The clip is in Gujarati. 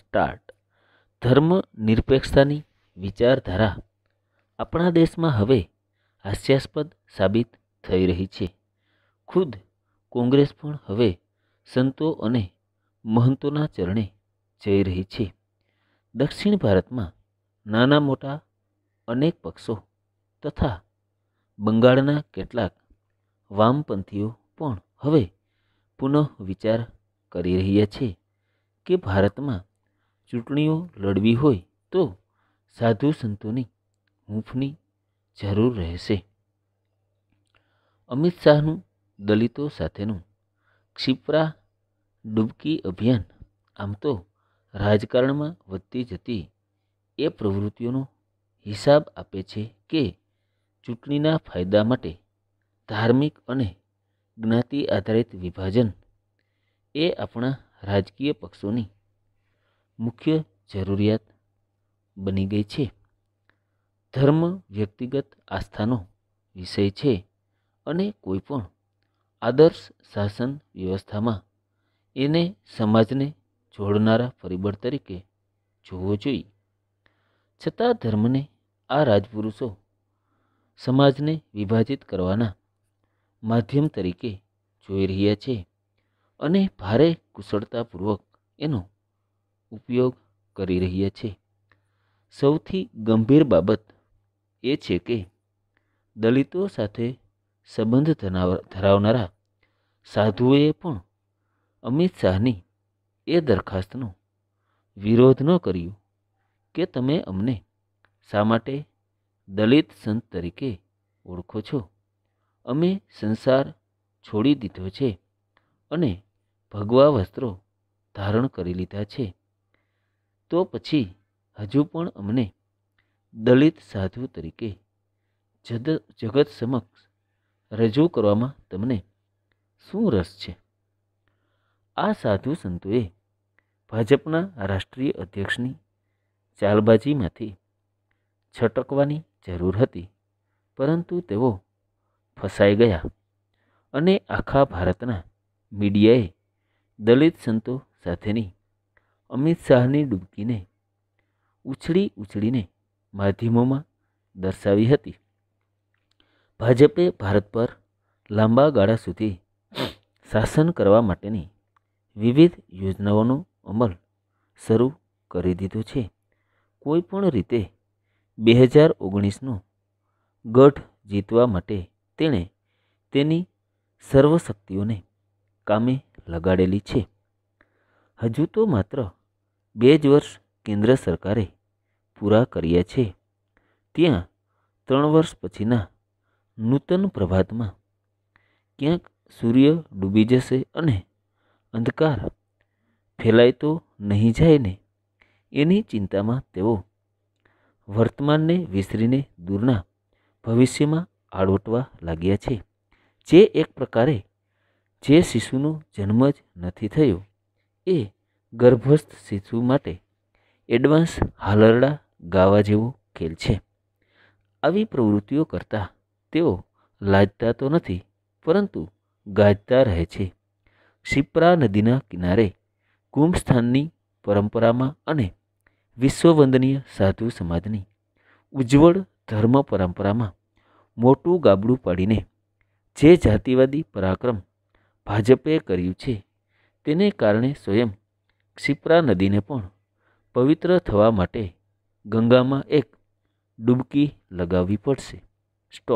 સ્ટાર્ટ ધર્મ નિરપેક્ષતાની વિચારધારા આપણા દેશમાં હવે હાસ્યાસ્પદ સાબિત થઈ રહી છે ખુદ કોંગ્રેસ પણ હવે સંતો અને મહંતોના ચરણે જઈ રહી છે દક્ષિણ ભારતમાં નાના મોટા અનેક પક્ષો તથા બંગાળના કેટલાક વામપંથીઓ પણ હવે પુનઃ વિચાર કરી રહ્યા છે કે ભારતમાં ચૂંટણીઓ લડવી હોય તો સાધુ સંતોની હૂંફની જરૂર રહેશે અમિત શાહનું દલિતો સાથેનું ક્ષિપ્રા ડૂબકી અભિયાન આમ તો રાજકારણમાં વધતી જતી એ પ્રવૃત્તિઓનો હિસાબ આપે છે કે ચૂંટણીના ફાયદા માટે ધાર્મિક અને જ્ઞાતિ આધારિત વિભાજન એ આપણા રાજકીય પક્ષોની મુખ્ય જરૂરિયાત બની ગઈ છે ધર્મ વ્યક્તિગત આસ્થાનો વિષય છે અને કોઈપણ આદર્શ શાસન વ્યવસ્થામાં એને સમાજને જોડનારા પરિબળ તરીકે જોવો જોઈએ છતાં ધર્મને આ રાજપુરુષો સમાજને વિભાજિત કરવાના માધ્યમ તરીકે જોઈ રહ્યા છે અને ભારે કુશળતાપૂર્વક એનો ઉપયોગ કરી રહ્યા છે સૌથી ગંભીર બાબત એ છે કે દલિતો સાથે સંબંધ ધરાવનારા સાધુઓએ પણ અમિત શાહની એ દરખાસ્તનો વિરોધ ન કર્યો કે તમે અમને શા માટે દલિત સંત તરીકે ઓળખો છો અમે સંસાર છોડી દીધો છે અને ભગવા વસ્ત્રો ધારણ કરી લીધા છે તો પછી હજુ પણ અમને દલિત સાધુ તરીકે જદ જગત સમક્ષ રજૂ કરવામાં તમને શું રસ છે આ સાધુ સંતોએ ભાજપના રાષ્ટ્રીય અધ્યક્ષની ચાલબાજીમાંથી છટકવાની જરૂર હતી પરંતુ તેઓ ફસાઈ ગયા અને આખા ભારતના મીડિયાએ દલિત સંતો સાથેની અમિત શાહની ડૂબકીને ઉછળી ઉછળીને માધ્યમોમાં દર્શાવી હતી ભાજપે ભારત પર લાંબા ગાળા સુધી શાસન કરવા માટેની વિવિધ યોજનાઓનો અમલ શરૂ કરી દીધો છે કોઈપણ રીતે બે હજાર ઓગણીસનો ગઢ જીતવા માટે તેણે તેની સર્વશક્તિઓને કામે લગાડેલી છે હજુ તો માત્ર બે જ વર્ષ કેન્દ્ર સરકારે પૂરા કર્યા છે ત્યાં ત્રણ વર્ષ પછીના નૂતન પ્રભાતમાં ક્યાંક સૂર્ય ડૂબી જશે અને અંધકાર ફેલાય તો નહીં જાય ને એની ચિંતામાં તેઓ વર્તમાનને વિસરીને દૂરના ભવિષ્યમાં આડોટવા લાગ્યા છે જે એક પ્રકારે જે શિશુનો જન્મ જ નથી થયો એ ગર્ભસ્થ શિશુ માટે એડવાન્સ હાલરડા ગાવા જેવો ખેલ છે આવી પ્રવૃત્તિઓ કરતાં તેઓ લાજતા તો નથી પરંતુ ગાજતા રહે છે શિપ્રા નદીના કિનારે કુંભસ્થાનની પરંપરામાં અને વિશ્વવંદનીય સાધુ સમાજની ઉજ્જવળ ધર્મ પરંપરામાં મોટું ગાબડું પાડીને જે જાતિવાદી પરાક્રમ ભાજપે કર્યું છે તેને કારણે સ્વયં ક્ષિપ્રા નદીને પણ પવિત્ર થવા માટે ગંગામાં એક ડૂબકી લગાવવી પડશે સ્ટોપ